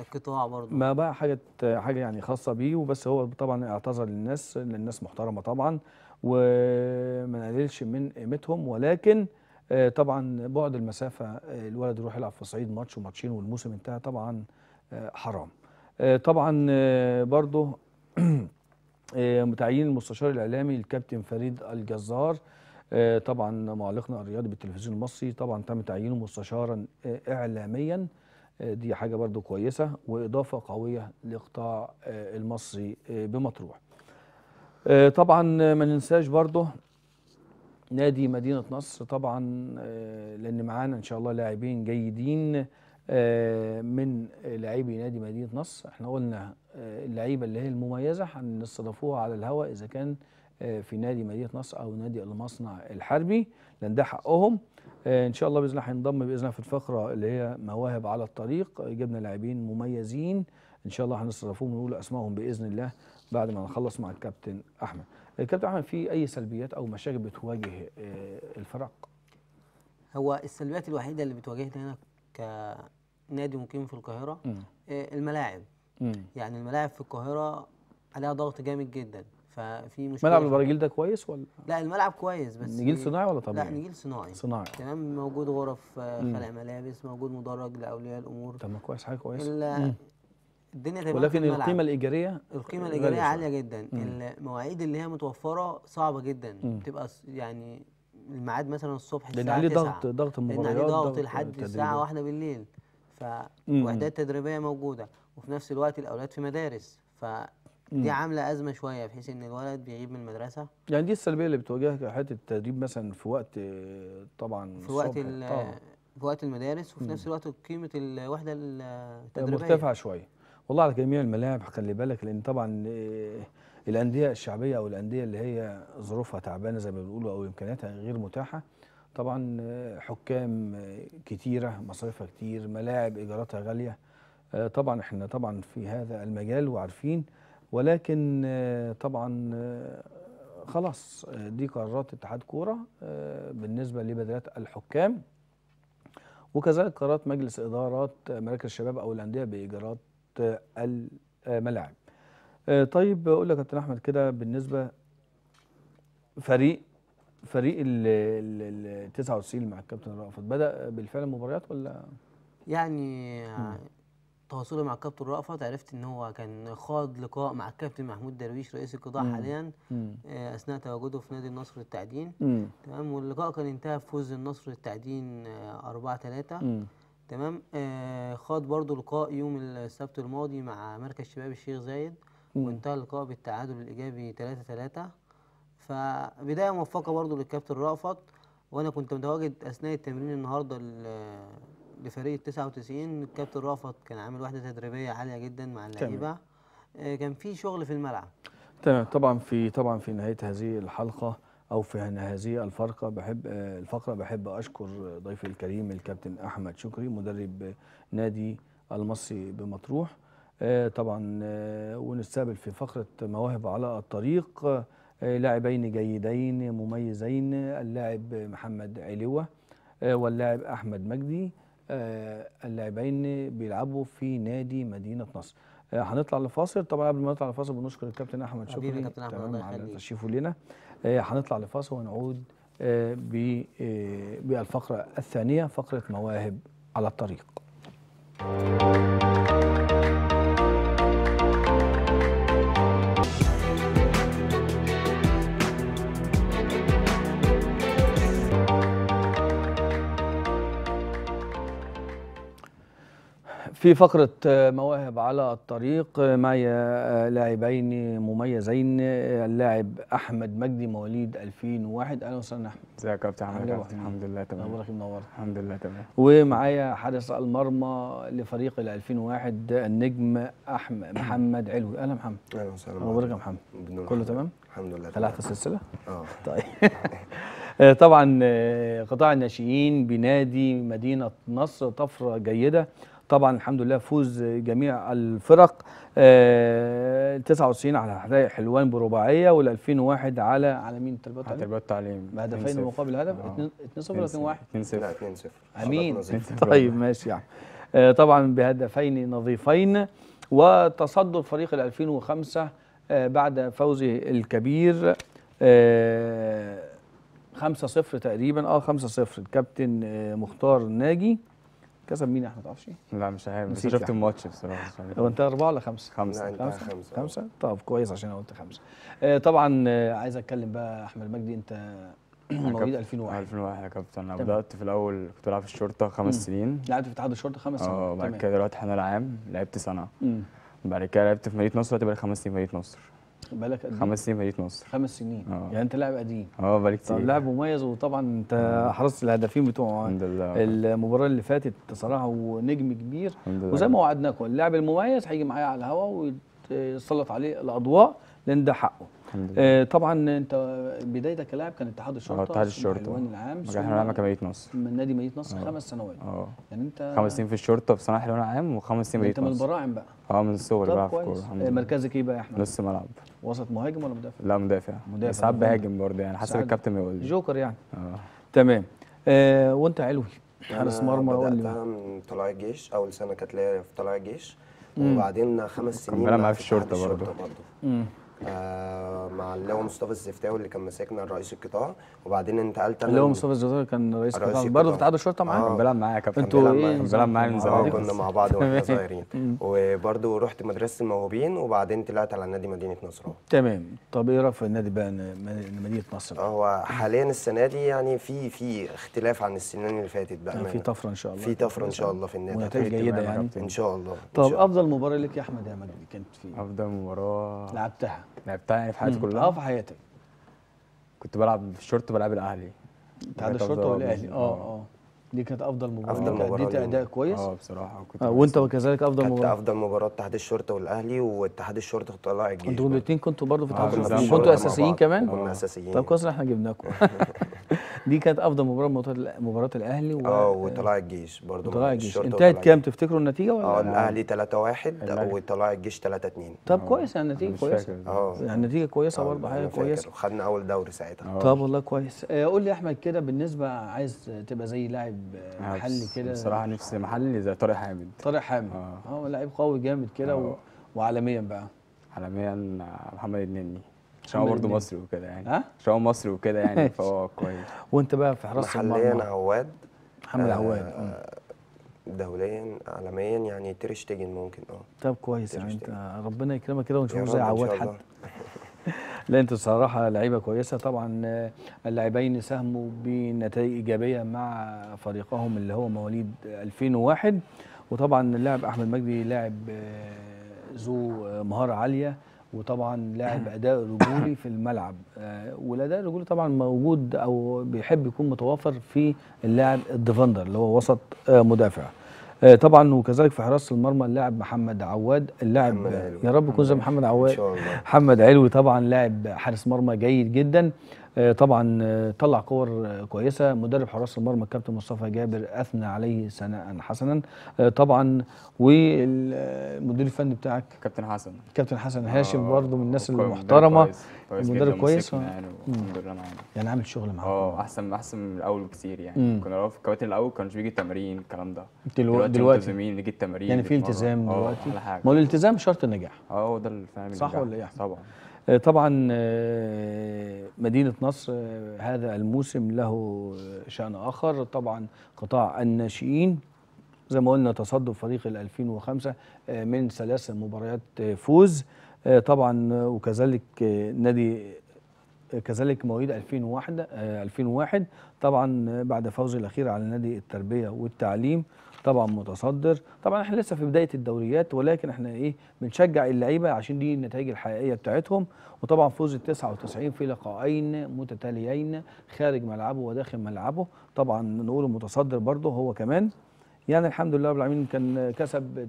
القطاع برضه ما بقى حاجه حاجه يعني خاصه بيه وبس هو طبعا اعتذر للناس للناس محترمه طبعا وما نقللش من قيمتهم ولكن آه، طبعا بعد المسافه الولد يروح يلعب في صعيد ماتش وماتشين والموسم انتهى طبعا آه، حرام طبعا برضه آه، متعين المستشار الاعلامي الكابتن فريد الجزار آه، طبعا معلقنا الرياضي بالتلفزيون المصري طبعا تم تعيينه مستشارا آه، اعلاميا دي حاجه برده كويسه واضافه قويه لقطاع المصري بمطروح طبعا ما ننساش برده نادي مدينه نصر طبعا لان معانا ان شاء الله لاعبين جيدين آه، من لاعبي نادي مدينه نصر احنا قلنا آه، اللعيبه اللي هي المميزه هنستضيفوها على الهواء اذا كان آه، في نادي مدينه نصر او نادي المصنع الحربي لان ده حقهم ان شاء الله باذن الله هينضم باذن الله في الفقره اللي هي مواهب على الطريق جبنا لاعبين مميزين ان شاء الله هنستضيفهم ونقول اسمائهم باذن الله بعد ما نخلص مع الكابتن احمد الكابتن احمد في اي سلبيات او مشاكل بتواجه الفرق هو السلبيات الوحيده اللي بتواجهنا هنا نادي مقيم في القاهرة آه، الملاعب يعني الملاعب في القاهرة عليها ضغط جامد جدا ففي مشكله ملعب البراجيل ده كويس ولا لا الملعب كويس بس نجيل صناعي ولا طبيعي لا نجيل صناعي صناعي تمام موجود غرف آه، خلع ملابس موجود مدرج لاولياء الامور طب ما كويس حاجه كويسه الدنيا تبقى ولكن القيمه الايجاريه القيمه الايجاريه عاليه جدا المواعيد اللي هي متوفره صعبه جدا مم. بتبقى يعني الميعاد مثلا الصبح الساعه 9 لان عليه ضغط ضغط المباريات لان عليه ضغط لحد الساعه 1 بالليل فوحدات تدريبيه موجوده وفي نفس الوقت الاولاد في مدارس ف دي عامله ازمه شويه بحيث ان الولد بيغيب من المدرسه يعني دي السلبيه اللي بتواجهك حته التدريب مثلا في وقت طبعا في وقت آه. في وقت المدارس وفي نفس الوقت قيمه الوحده التدريبيه مرتفعه شويه والله على جميع الملاعب خلي بالك لان طبعا آه، الانديه الشعبيه او الانديه اللي هي ظروفها تعبانه زي ما بنقولوا او امكانياتها غير متاحه طبعا حكام كتيرة مصاريفها كتير ملاعب إيجاراتها غالية آه، طبعا احنا طبعا في هذا المجال وعارفين ولكن آه، طبعا آه، خلاص دي قرارات اتحاد كورة بالنسبة لبدلات الحكام وكذلك قرارات مجلس إدارات مراكز الشباب أو الأندية بإيجارات الملاعب طيب أقول لك كابتن أحمد كده بالنسبة فريق فريق ال 99 مع الكابتن رأفت بدا بالفعل مباريات ولا يعني تواصلي مع الكابتن رأفت عرفت ان هو كان خاض لقاء مع الكابتن محمود درويش رئيس القطاع حاليا آه، اثناء تواجده في نادي النصر للتعدين تمام واللقاء كان انتهى بفوز النصر للتعدين 4 3 تمام آه، خاض برضه لقاء يوم السبت الماضي مع مركز شباب الشيخ زايد وانتهى اللقاء بالتعادل الايجابي 3 3 فبدايه موفقه برضو للكابتن رأفت وانا كنت متواجد اثناء التمرين النهارده لفريق 99 الكابتن رأفت كان عامل وحده تدريبيه عاليه جدا مع اللعيبه آه، كان في شغل في الملعب تمام طبعا في طبعا في نهايه هذه الحلقه او في هذه الفرقه بحب آه، الفقره بحب اشكر ضيفي الكريم الكابتن احمد شكري مدرب نادي المصري بمطروح آه، طبعا ونستقبل في فقره مواهب على الطريق لاعبين جيدين مميزين اللاعب محمد علوة آه، واللاعب أحمد مجدي آه، اللاعبين بيلعبوا في نادي مدينة نصر آه، هنطلع لفاصل طبعا قبل ما نطلع لفاصل بنشكر الكابتن احمد شكري تمام على تشريفه لنا هنطلع لفاصل ونعود بالفقره الثانيه فقره مواهب على الطريق في فقرة آه، مواهب على الطريق آه، معي آه، لاعبين مميزين اللاعب أحمد مجدي مواليد 2001 أهلا وسهلا أحمد ازيك يا كابتن احمد الحمد لله تمام إيه نورتك منور الحمد لله تمام ومعايا حارس المرمى لفريق ال 2001 النجم أحمد محمد علوي أهلا محمد أهلا وسهلا نورتك إيه يا محمد كله تمام الحمد لله طلعت السلسلة؟ اه طيب طبعا قطاع الناشئين بنادي مدينة نصر طفرة جيدة طبعا الحمد لله فوز جميع الفرق آه 99 على حدائق حلوان برباعيه وال2001 على على مين تربيه التعليم؟ تربيه التعليم بهدفين مقابل هدف 2-0 ولا 2-1؟ 2-0 امين طيب ماشي يعني آه طبعا بهدفين نظيفين وتصدر فريق ال 2005 آه بعد فوزه الكبير 5 آه، 5-0 تقريبا اه 5-0 الكابتن آه، مختار ناجي كسب مين يا احمد تعرفش لا مش عارف بس شفت الماتش بصراحه هو انت اربعه ولا خمسه؟ خمسه خمسه خمسه, خمسة؟ طب كويس عشان انا قلت خمسه آه، طبعا آه، عايز اتكلم بقى احمد مجدي انت مواليد 2001 2001 يا كابتن انا بدات في الاول كنت بلعب في الشرطه خمس سنين لعبت في اتحاد الشرطه خمس سنين اه بعد كده دلوقتي حنان العام لعبت سنه بعد كده لعبت في مدينه نصر دلوقتي بقى خمس سنين في مدينه نصر بقالك قد إيه؟ خمس سنين بقيت مصر خمس سنين أوه. يعني انت لاعب قديم اه بقالي كتير لاعب مميز وطبعا انت آه. حرصت الهدفين بتوعه الحمد لله المباراه اللي فاتت صراحه ونجم كبير الحمد لله. وزي ما وعدناكم اللاعب المميز هيجي معايا على الهواء ويتسلط عليه الاضواء لان ده حقه الحمد آه، طبعا انت بدايتك كلاعب كان اتحاد آه، الشرطه اتحاد الشرطه الديوان العام مجال الحلوان مدينه نصر من نادي مدينه نصر آه. خمس سنوات اه يعني انت خمس سنين في الشرطه في صناعه الحلوان العام وخمس سنين مدينه نصر انت من البراعم بقى اه من الصغر بقى في الكوره مركزك ايه بقى يا احمد؟ نص ملعب وسط مهاجم ولا مدافع؟ لا مدافع يعني مدافع ساعات بهاجم برضه يعني حسب الكابتن بيقول لي جوكر يعني اه تمام وانت علوي حارس مرمى ولا لي من طلع الجيش اول سنه كانت ليا في طلع الجيش وبعدين خمس سنين كملها معايا في الشرطه برضه آه، مع اللواء مصطفى الزفتاوي اللي كان ماسكنا رئيس القطاع وبعدين انتقلت انا اللواء مصطفى الزفتاوي كان رئيس القطاع برضه في اتحاد الشرطه معاك كان بيلعب معايا كابتن انتوا كان ايه؟ بيلعب معايا من آه، زمان كنا مع بعض واحنا صغيرين وبرضه رحت مدرسه الموهوبين وبعدين طلعت على نادي مدينه نصر تمام طب ايه رايك في النادي بقى مدينه نصر هو حاليا السنه دي يعني في في اختلاف عن السنين اللي فاتت بقى يعني في طفره ان شاء الله في طفره ان شاء الله في النادي ونتائج جيده يعني ان شاء الله طب افضل مباراه لك يا احمد يا مجدي كانت في افضل مباراه لعبتها لعبتها يعني في حياتي كلها اه في حياتك كنت بلعب في الشورت بلعب الاهلي اتحاد الشورت والاهلي اه اه دي كانت افضل مباراه افضل مباراه اديت اداء كويس اه بصراحه كنت آه وانت كذلك افضل مباراه افضل مباراه اتحاد الشرطه والاهلي واتحاد الشرطه طلع الجيش انتوا الاثنين كنتوا برضه في اتحاد آه، الشرطه كنتوا اساسيين كمان كنا اساسيين طب كويس احنا جبناكم دي كانت افضل مباراه مباراه الاهلي و... اه وطلاع الجيش برضه وطلاع الجيش انتهت كام تفتكروا النتيجه ولا اه الاهلي 3-1 وطلاع الجيش 3-2 طب آه. كويس يعني النتيجه آه. يعني كويسه اه النتيجه كويسه برضه حاجه كويسه خدنا اول دوري ساعتها آه. طب والله كويس قول لي يا احمد كده بالنسبه عايز تبقى زي لاعب محلي كده بصراحه نفسي محلي زي طارق حامد طارق حامد اه هو لعيب قوي جامد كده وعالميا بقى عالميا محمد النني عشان هو برضه مصري وكده يعني ها؟ عشان هو مصري وكده يعني فهو كويس وانت بقى في حراسه المرمى محليا عواد محمد آه، عواد آه، دوليا عالميا يعني ترشتجن ممكن اه طب كويس يعني انت ربنا يكرمك كده ونشوفه زي عواد حد لا انت صراحه لعيبه كويسه طبعا آه، اللاعبين ساهموا بنتائج ايجابيه مع فريقهم اللي هو مواليد 2001 وطبعا اللاعب احمد مجدي لاعب ذو مهاره عاليه وطبعا لاعب اداء رجولي في الملعب آه، والاداء الرجولي طبعا موجود او بيحب يكون متوفر في اللاعب الديفندر اللي هو وسط آه، مدافع آه، طبعا وكذلك في حراسه المرمى اللاعب محمد عواد اللاعب يا رب يكون زي محمد عواد محمد علوي طبعا لاعب حارس مرمى جيد جدا آه، طبعا آه، طلع كور آه، كويسه مدرب حراس المرمى الكابتن مصطفى جابر اثنى عليه ثناء حسنا طبعا والمدير الفني بتاعك كابتن حسن كابتن حسن هاشم برضه من الناس المحترمه مدرب كويس يعني, يعني عامل شغل معاه اه احسن احسن من الاول بكتير يعني مم. كنا في الكباتن الاول ما كانش بيجي التمارين الكلام ده دلوقتي دلوقتي ملتزمين نيجي التمارين يعني في التزام دلوقتي ما هو الالتزام شرط النجاح اه هو ده اللي فاهم صح ولا ايه طبعا آه، طبعا آه، مدينة نصر آه، هذا الموسم له شأن آخر طبعا قطاع الناشئين زي ما قلنا تصدف فريق ال 2005 من سلاسل مباريات فوز طبعا وكذلك نادي كذلك مواليد 2001 2001 طبعا بعد فوزه الاخير على نادي التربيه والتعليم طبعا متصدر طبعا احنا لسه في بدايه الدوريات ولكن احنا ايه بنشجع اللعيبه عشان دي النتائج الحقيقيه بتاعتهم وطبعا فوز ال 99 في لقاءين متتاليين خارج ملعبه وداخل ملعبه طبعا نقول المتصدر برده هو كمان يعني الحمد لله رب العالمين كان كسب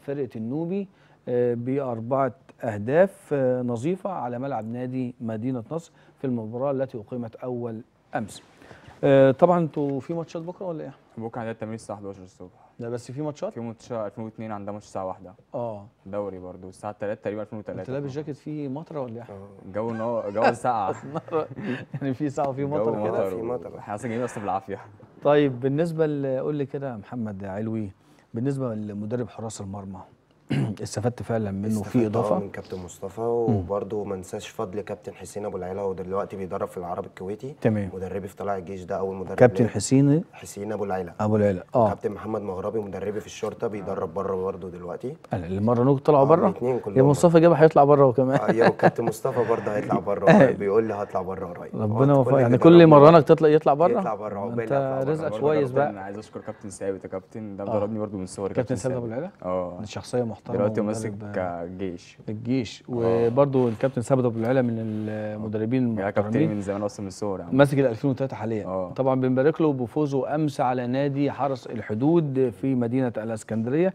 فرقه النوبي آه، باربعه اهداف آه، نظيفه على ملعب نادي مدينه نصر في المباراه التي اقيمت اول امس آه طبعا انتوا في ماتشات بكره ولا ايه؟ بكره عندنا التمرين الساعه 11 الصبح لا بس في ماتشات؟ في ماتش 2002 عندنا ماتش الساعه 1 اه دوري برضه الساعه 3 تقريبا 2003 انت لابس جاكيت فيه مطره ولا ايه؟ الجو جو ساقعه يعني في ساعه وفي مطر كده في مطر احنا اصلا جايين اصلا بالعافيه طيب بالنسبه قول لي كده محمد علوي بالنسبه لمدرب حراس المرمى استفدت فعلا منه في آه، اضافه من كابتن مصطفى وبرده ما انساش فضل كابتن حسين ابو العيله هو دلوقتي بيدرب في العرب الكويتي تمام مدربي في طلع الجيش ده اول مدرب كابتن حسين حسين ابو العيله ابو العيله اه كابتن محمد مغربي مدربي في الشرطه بيدرب بره برده دلوقتي انا المره دول طلعوا آه، بره الاثنين كلهم يا مصطفى جاب هيطلع بره وكمان آه، يا كابتن مصطفى برده هيطلع بره أيوه. بيقول لي هطلع بره قريب ربنا يوفقك يعني كل مرنك تطلع يطلع بره يطلع بره انت رزقك كويس بقى انا عايز اشكر كابتن ثابت يا كابتن ده ضربني برده من صور كابتن ثابت ابو العيله اه شخصيه محترم دلوقتي ماسك الجيش الجيش آه. وبرده الكابتن ثابت ابو العلا من المدربين يعني المحترمين كابتن من زمان اصلا من الصغر ماسك ال 2003 حاليا أوه. طبعا بنبارك له بفوزه امس على نادي حرس الحدود في مدينه الاسكندريه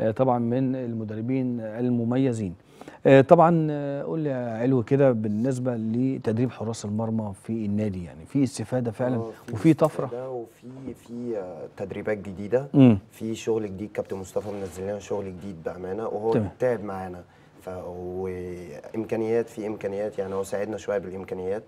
آه، طبعا من المدربين المميزين آه، طبعا آه، قول لي علو كده بالنسبه لتدريب حراس المرمى في النادي يعني في استفاده فعلا آه، وفي طفره وفي في تدريبات جديده مم. في شغل جديد كابتن مصطفى منزل لنا شغل جديد بامانه وهو تعب معانا وامكانيات في امكانيات يعني هو ساعدنا شويه بالامكانيات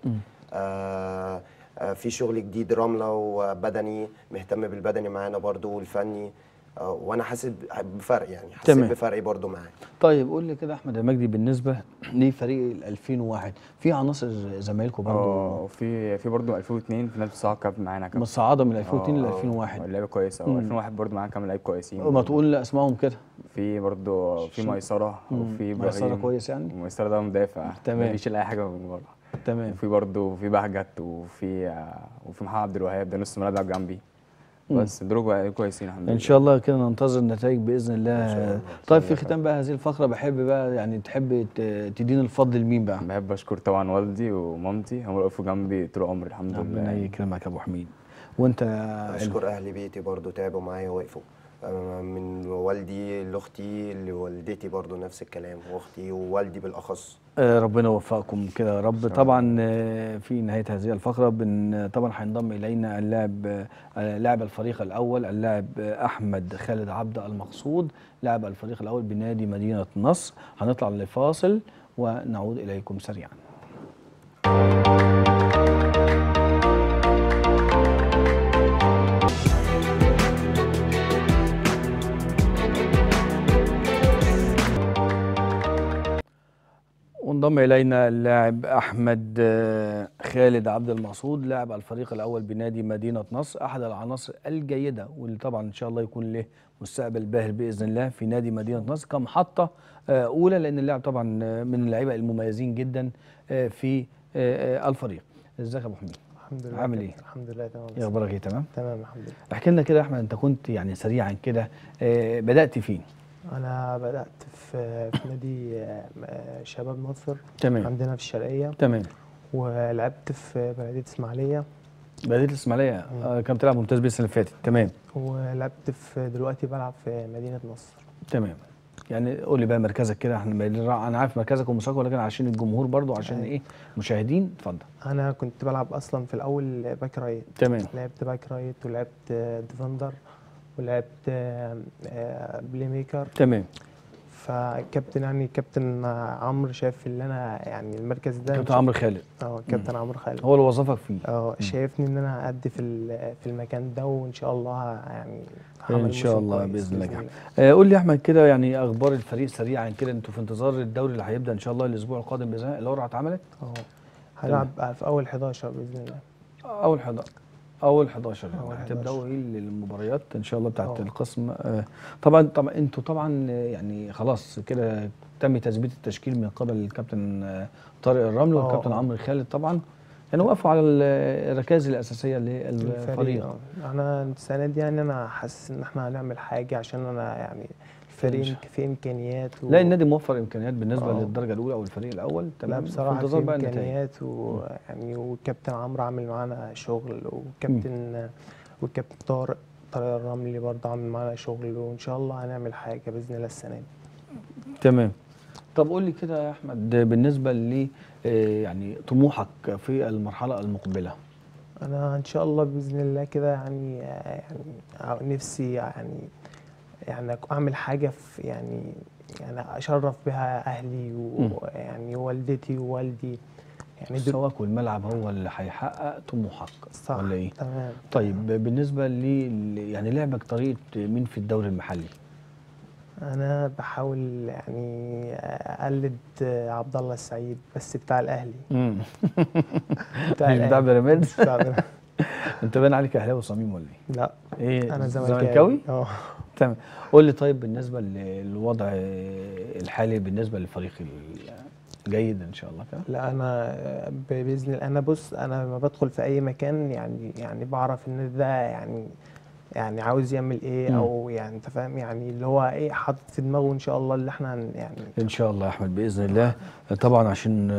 آه في شغل جديد رمله وبدني مهتم بالبدني معانا برضو والفني آه، وانا حاسس بفرق يعني حاسس بفرق برضه معاه طيب قول لي كده احمد المجدي بالنسبه لفريق ال 2001 في عناصر زمايلكم برضه اه في في برضه 2002 في ناس بتصعد كاب معانا كابتن مصعده من 2002 ل 2001 لعيبه كويسه و 2001 برضه معانا كام لعيب كويسين ما تقول اسمائهم كده في برضه في ميسره وفي ابراهيم ميسره كويس يعني ميسره ده مدافع تمام بيشيل اي حاجه من بره تمام وفي برضه في بهجت وفي آه، وفي محمد عبد الوهاب ده نص ملعب جنبي بس دروجبا إيه، كويسين الحمد لله ان شاء الله كده ننتظر النتائج باذن الله, إن شاء الله. طيب في ختام بقى هذه الفقره بحب بقى يعني تحب تدين الفضل لمين بقى؟ بحب اشكر طبعا والدي ومامتي هم وقفوا جنبي طول عمري الحمد لله ربنا يكرمك يا ابو حميد وانت اشكر اهل بيتي برضو تعبوا معايا ووقفوا من والدي لاختي لوالدتي برضو نفس الكلام واختي ووالدي بالاخص آه، ربنا يوفقكم كده يا رب طبعا آه، في نهايه هذه الفقره بن طبعا هينضم الينا اللاعب آه، لاعب الفريق الاول اللاعب احمد خالد عبد المقصود لاعب الفريق الاول بنادي مدينه نصر هنطلع لفاصل ونعود اليكم سريعا ينضم الينا اللاعب احمد آه، خالد عبد المقصود لاعب الفريق الاول بنادي مدينه نصر احد العناصر الجيده واللي طبعا ان شاء الله يكون له مستقبل باهر باذن الله في نادي مدينه نصر كمحطه آه، اولى لان اللاعب طبعا آه، من اللعيبه المميزين جدا في الفريق ازيك يا ابو حميد الحمد لله عامل ايه؟ الحمد لله تمام ايه اخبارك ايه تمام؟ تمام الحمد لله احكي لنا كده يا احمد انت كنت يعني سريعا كده بدات فين؟ انا بدات في في نادي آه، شباب مصر تمام عندنا في الشرقيه تمام ولعبت في بلديه اسماعيليه بلديه الاسماعيليه آه، كان بتلعب ممتاز بيه السنه اللي فاتت تمام ولعبت في دلوقتي بلعب في مدينه نصر تمام يعني قول لي بقى مركزك كده احنا انا عارف مركزك ومساك ولكن عشان الجمهور برضو عشان أيه. ايه مشاهدين اتفضل انا كنت بلعب اصلا في الاول باك رايت تمام لعبت باك رايت ولعبت ديفندر ولعبت بلاي آه، ميكر تمام فكابتن يعني كابتن عمرو شاف ان انا يعني المركز ده كابتن عمرو خالد اه كابتن عمرو خالد هو اللي وظفك فيه اه شايفني ان انا ادي في في المكان ده وان شاء الله يعني ان شاء الله باذن الله آه، قول لي احمد كده يعني اخبار الفريق سريعا كده انتوا في انتظار الدوري اللي هيبدا ان شاء الله الاسبوع القادم باذن الله القرعه اتعملت اه هلعب في اول 11 باذن الله اول 11 اول 11 هتبداوا ايه المباريات ان شاء الله بتاعه القسم آه، طبعا طبعا انتوا طبعا يعني خلاص كده تم تثبيت التشكيل من قبل الكابتن آه، طارق الرمل والكابتن عمرو خالد طبعا يعني وقفوا على الركائز الاساسيه للفريق احنا السنه دي يعني انا حاسس ان احنا هنعمل حاجه عشان انا يعني فريق في امكانيات و... لا النادي موفر امكانيات بالنسبه أوه. للدرجه الاولى او الفريق الاول تمام لا بصراحه في امكانيات ويعني وكابتن عمرو عامل معانا شغل وكابتن والكابتن طارق طارق الرملي برضه عامل معانا شغل وان شاء الله هنعمل حاجه باذن الله السنه دي تمام طب قول لي كده يا احمد بالنسبه ل آه، يعني طموحك في المرحله المقبله انا ان شاء الله باذن الله كده يعني آه، يعني نفسي يعني يعني اعمل حاجه في يعني يعني اشرف بها اهلي ويعني والدتي ووالدي يعني مستواك والملعب هو اللي هيحقق طموحك صح ولا ايه؟ تمام طيب بالنسبه ل يعني لعبك طريقه مين في الدوري المحلي؟ انا بحاول يعني اقلد عبد الله السعيد بس بتاع الاهلي بتاع بتاع بتاع بيراميدز انت باين عليك اهلاوي صميم ولا ايه؟ لا ايه انا زملكاوي؟ اه تمام قول لي طيب بالنسبه للوضع الحالي بالنسبه للفريق جيد ان شاء الله كده لا انا باذن الله انا بص انا لما بدخل في اي مكان يعني يعني بعرف ان ده يعني يعني عاوز يعمل ايه او يعني انت فاهم يعني اللي هو ايه حاطط في دماغه ان شاء الله اللي احنا يعني ان شاء الله يا احمد باذن الله طبعا عشان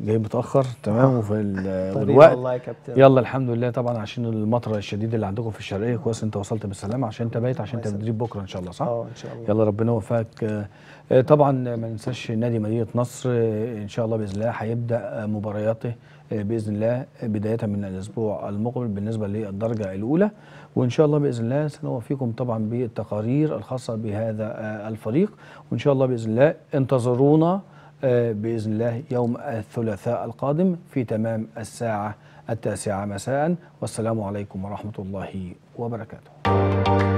جاي متاخر تمام آه. وفي الوقت والله يا كابتن يلا الحمد لله طبعا عشان المطره الشديده اللي عندكم في الشرقيه كويس انت وصلت بالسلامه عشان انت بايت عشان انت بتدريب بكره ان شاء الله صح؟ اه ان شاء الله يلا ربنا يوفقك آه، طبعا ما ننساش نادي مدينه نصر آه، ان شاء الله باذن الله هيبدا مبارياته باذن الله بدايه من الاسبوع المقبل بالنسبه للدرجه الاولى وان شاء الله باذن الله سنوفيكم طبعا بالتقارير الخاصه بهذا الفريق وان شاء الله باذن الله انتظرونا باذن الله يوم الثلاثاء القادم في تمام الساعه التاسعه مساء والسلام عليكم ورحمه الله وبركاته.